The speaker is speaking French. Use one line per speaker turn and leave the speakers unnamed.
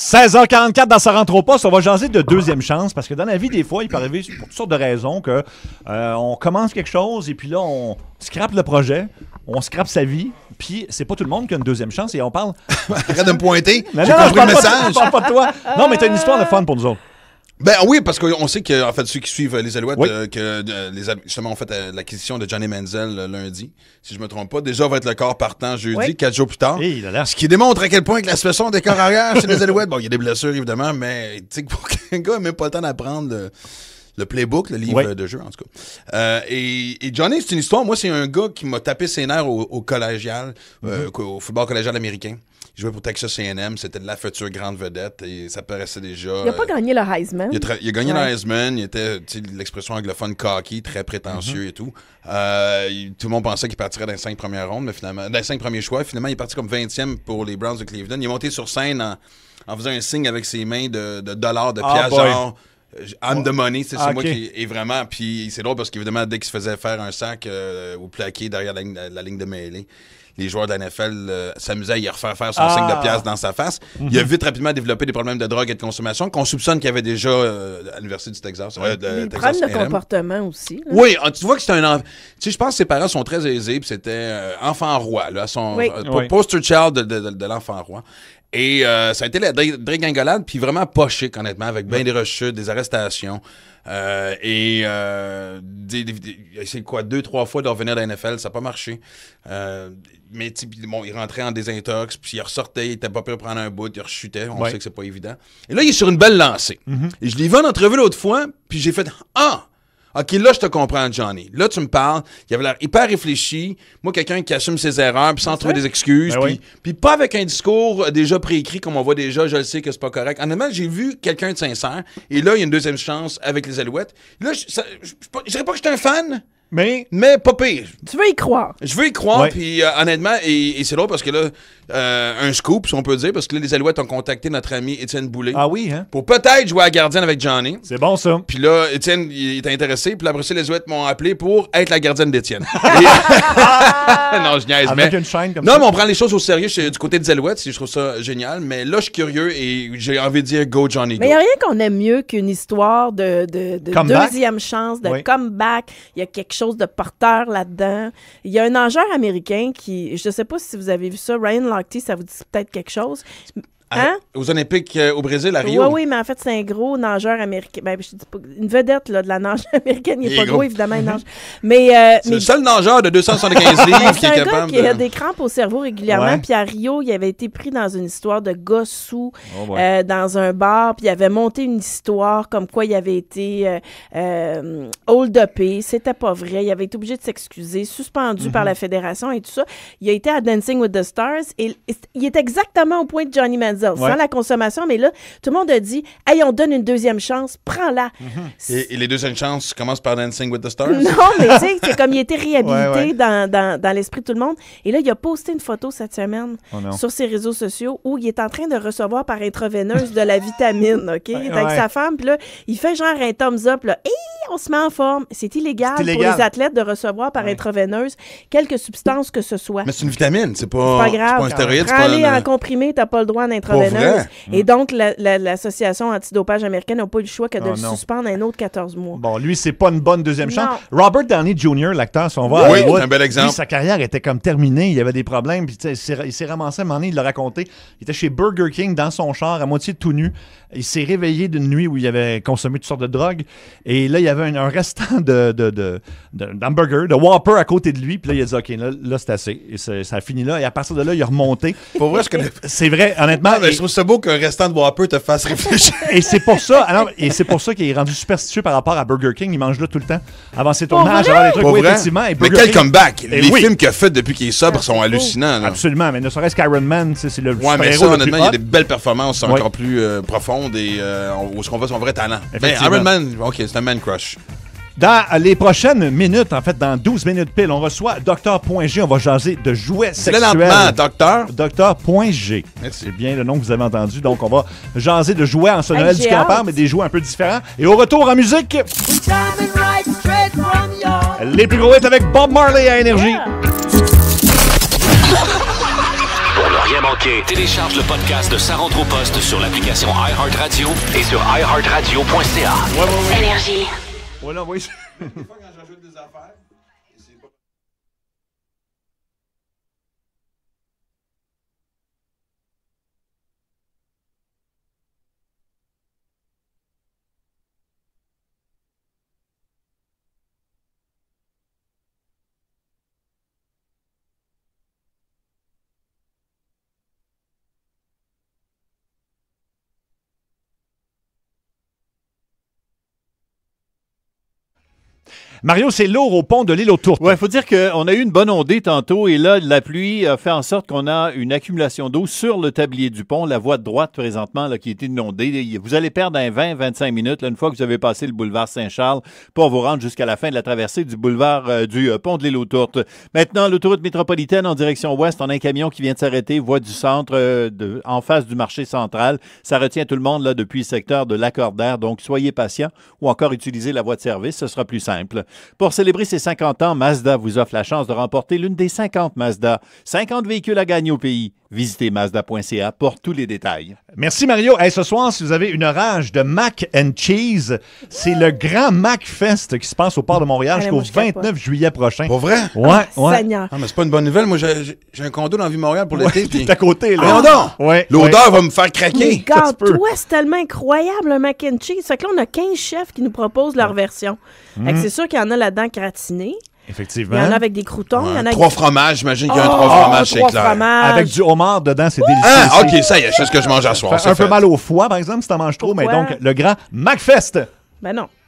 16h44 dans sa rentre au poste, on va jaser de deuxième chance parce que dans la vie, des fois, il peut arriver pour toutes sortes de raisons que euh, on commence quelque chose et puis là, on scrape le projet, on scrape sa vie, puis c'est pas tout le monde qui a une deuxième chance et on parle. Arrête de me pointer, j'ai compris le message.
toi. Non, mais t'as une
histoire de fun pour nous autres. Ben oui, parce qu'on sait que, en fait, ceux qui suivent euh, les Alouettes, euh, que euh, les, justement, ont fait l'acquisition de Johnny Menzel lundi, si je me trompe pas. Déjà, va être le corps partant jeudi, quatre jours plus tard. ce qui démontre à quel point que la situation des corps arrière chez les Alouettes, bon, il y a des blessures, évidemment, mais tu sais, pour un gars n'a même pas le temps d'apprendre le, playbook, le livre de jeu, en tout cas. Et, Johnny, c'est une histoire. Moi, c'est un gars qui m'a tapé ses nerfs au, collégial, mm-hmm. au football collégial américain. Il jouait pour Texas A&M. C'était la future grande vedette et ça paraissait déjà. Il n'a pas euh, gagné le Heisman. Il a, gagné le Heisman. Il était l'expression anglophone cocky, très prétentieux mhm. et tout. Euh, tout le monde pensait qu'il partirait dans les cinq premières rondes, mais finalement, dans cinq premiers choix, finalement, il est parti comme 20e pour les Browns de Cleveland. Il est monté sur scène en, faisant un signe avec ses mains de, dollars, de ah, pièces, de genre. I'm the money, c'est ah, moi qui est vraiment. Puis c'est drôle parce qu'évidemment, dès qu'il se faisait faire un sac euh, ou plaquer derrière la ligne de mêlée, les joueurs de la NFL euh, s'amusaient à y refaire faire son signe de ah. pièce dans sa face. Il a mhm. vite rapidement développé des problèmes de drogue et de consommation qu'on soupçonne qu'il avait déjà euh, à l'Université du Texas. Ouais, de, des de
comportement aussi. Oui,
ah, tu vois que c'est un. Tu sais, je pense que ses parents sont très aisés, puis c'était euh, enfant roi, là, son poster child de, de, de l'enfant roi. Et euh, ça a été la dégringolade, puis vraiment pas chic, honnêtement, avec bien des rechutes, des arrestations. Euh, et c'est euh, quoi, deux, trois fois de revenir dans la NFL, ça n'a pas marché. mais bon, il rentrait en désintox, puis il ressortait, il était pas prêt à prendre un bout, il rechutait, on sait que c'est pas évident. Et là, il est sur une belle lancée. Mm-hmm. Et je l'ai vu en entrevue l'autre fois, puis j'ai fait Ah! OK, là, je te comprends, Johnny. Là, tu me parles. Il avait l'air hyper réfléchi. Moi, quelqu'un qui assume ses erreurs, puis sans trouver des excuses, ben puis, pas avec un discours euh, déjà préécrit, comme on voit déjà, je le sais que c'est pas correct. Honnêtement, j'ai vu quelqu'un de sincère, et là, il y a une deuxième chance avec les Alouettes. Là, je, je, pas que j'étais un fan, mais. Mais pas Tu veux y croire. Je veux y croire, puis euh, honnêtement, et, c'est drôle parce que là, euh, un scoop, si on peut dire, parce que là, les Alouettes ont contacté notre ami Étienne Boulay. Ah oui, hein? Pour peut-être jouer à gardienne avec Johnny. C'est bon, ça. Puis là, Étienne, il est intéressé, puis après ça, les Alouettes m'ont appelé pour être la gardienne d'Étienne. non, je niaise, Avec une chaîne comme non, mais on prend les choses au sérieux du côté des Alouettes, je trouve ça génial, mais là, je suis curieux et j'ai envie de dire go Johnny, go. Mais il n'y a
rien qu'on aime mieux qu'une histoire de, deuxième chance, de comeback. Il y a quelque chose de porteur là-dedans. Il y a un nageur américain qui, je ne sais pas si vous avez vu ça, Ryan Lochte, ça vous dit peut-être quelque chose. Hein?
aux Olympiques euh, au Brésil, à Rio. Oui, oui,
mais en fait, c'est un gros nageur américain. Ben, je dis une vedette là, de la nage américaine. Il n'est pas gros, évidemment, nage. Mais, euh, c'est le seul nageur de 275 livres qui est, capable. Gars qui a des crampes au cerveau régulièrement. Puis à Rio, il avait été pris dans une histoire de gossou oh, euh, dans un bar. Puis il avait monté une histoire comme quoi il avait été hold-upé. C'était pas vrai. Il avait été obligé de s'excuser, suspendu par mm-hmm. la fédération et tout ça. Il a été à Dancing with the Stars. Et il est exactement au point de Johnny Manziel sans la consommation, mais là, tout le monde a dit, hey, on donne une deuxième chance, prends-la.
Et, les deuxièmes chances commence par Dancing with the Stars? Non, mais tu
sais, c'est comme il était réhabilité dans, l'esprit de tout le monde. Et là, il a posté une photo cette semaine oh sur ses réseaux sociaux où il est en train de recevoir par intraveineuse de la vitamine, OK? Avec sa femme, puis là, il fait genre un thumbs up, là, et on se met en forme. C'est illégal, pour les athlètes de recevoir par intraveineuse quelque substance que ce soit. Mais c'est une
vitamine, c'est pas, pas, grave. pas un stéroïde. Prends-les en
comprimé, t'as pas le droit Hmm. Et donc, l'Association antidopage américaine n'a pas eu le choix que de ah, le suspendre un autre 14 mois.
Bon, lui, c'est pas une bonne deuxième chance. Robert Downey Jr., l'acteur, si on oui, un bel exemple. sa carrière était comme terminée. Il y avait des problèmes. Puis, il s'est ramassé à un moment donné, il l'a raconté. Il était chez Burger King dans son char, à moitié tout nu. Il s'est réveillé d'une nuit où il avait consommé toutes sortes de drogues. Et là, il y avait un, restant de, de, de, d'hamburger, de, Whopper à côté de lui. Puis là, il a dit OK, là, c'est assez. Et ça a fini là. Et à partir de là, il a remonté. Pour vrai, je connais. C'est vrai, honnêtement, mais je trouve ça beau qu'un restant de peu te fasse réfléchir. et c'est pour ça, alors, et c'est pour ça qu'il est rendu superstitieux par rapport à Burger King. Il mange là tout le temps
avant ses tournages, avant des trucs. effectivement. mais quel comeback! Eh les films qu'il a fait depuis qu'il est sobre ah, sont hallucinants.
Absolument, mais ne serait-ce qu'Iron Man, c'est le Ouais, mais ça, honnêtement, il y a des
belles performances encore plus euh, profondes et euh, où ce qu'on voit son vrai talent. Mais ben, Iron Man, ok, c'est un man crush.
Dans les prochaines minutes, en fait, dans 12 minutes pile, on reçoit Docteur.G. On va jaser de jouets sexuels. Le lentement, Docteur. Docteur.G. C'est bien le nom que vous avez entendu. Donc, on va jaser de jouets en Noël du campard, mais des jouets un peu différents. Et au retour en musique, les plus gros hits avec Bob Marley à Énergie. Pour ne rien manquer, télécharge le podcast de Sa au poste sur l'application iHeartRadio et sur iHeartRadio.ca.
Énergie. Ouais, l'a envoyé.
Des fois, quand j'ajoute des affaires,
Mario, c'est lourd au pont de l'île aux Tourtes. il faut dire qu'on a eu une bonne ondée tantôt et là, la pluie a fait en sorte qu'on a une accumulation d'eau sur le tablier du pont, la voie de droite présentement là, qui est inondée. Vous allez perdre un 20-25 minutes là, une fois que vous avez passé le boulevard Saint-Charles pour vous rendre jusqu'à la fin de la traversée du boulevard euh, du euh, pont de l'île aux Tourtes. Maintenant, l'autoroute métropolitaine en direction ouest, on a un camion qui vient de s'arrêter, voie du centre, euh, de, en face du marché central. Ça retient tout le monde là, depuis le secteur de l'accordaire, donc soyez patient ou encore utilisez la voie de service, ce sera plus simple. Pour célébrer ses 50 ans, Mazda vous offre la chance de remporter l'une des 50 Mazda. 50 véhicules à gagner au pays. Visitez Mazda.ca pour tous les détails. Merci Mario. Hey, ce soir, si vous avez une rage de mac and cheese, c'est le grand Mac Fest qui se passe au
port de Montréal ah, jusqu'au 29 juillet prochain. Pour vrai? Ouais, ouais. Ah, Seigneur. Ah, mais c'est pas une bonne nouvelle. Moi, j'ai un condo dans la vie Montréal pour l'été. Ouais, puis... à côté, là. non, ouais, L'odeur va me faire craquer. Regarde-toi,
c'est tellement incroyable, un mac and cheese. Fait que là, on a 15 chefs qui nous proposent leur version. Mm-hmm. c'est sûr qu'il y en a là-dedans cratinés.
Effectivement. Il y en a avec
des croutons. Il y en trois fromages,
j'imagine qu'il y a un ah, trois fromages chez Claire. Fromages. Avec du homard dedans, c'est délicieux. Ah, ok, ça y est, c'est ce que je mange à soir. Fait un peu
mal au foie, par exemple, si t'en manges trop, mais donc le grand McFest.
Ben non.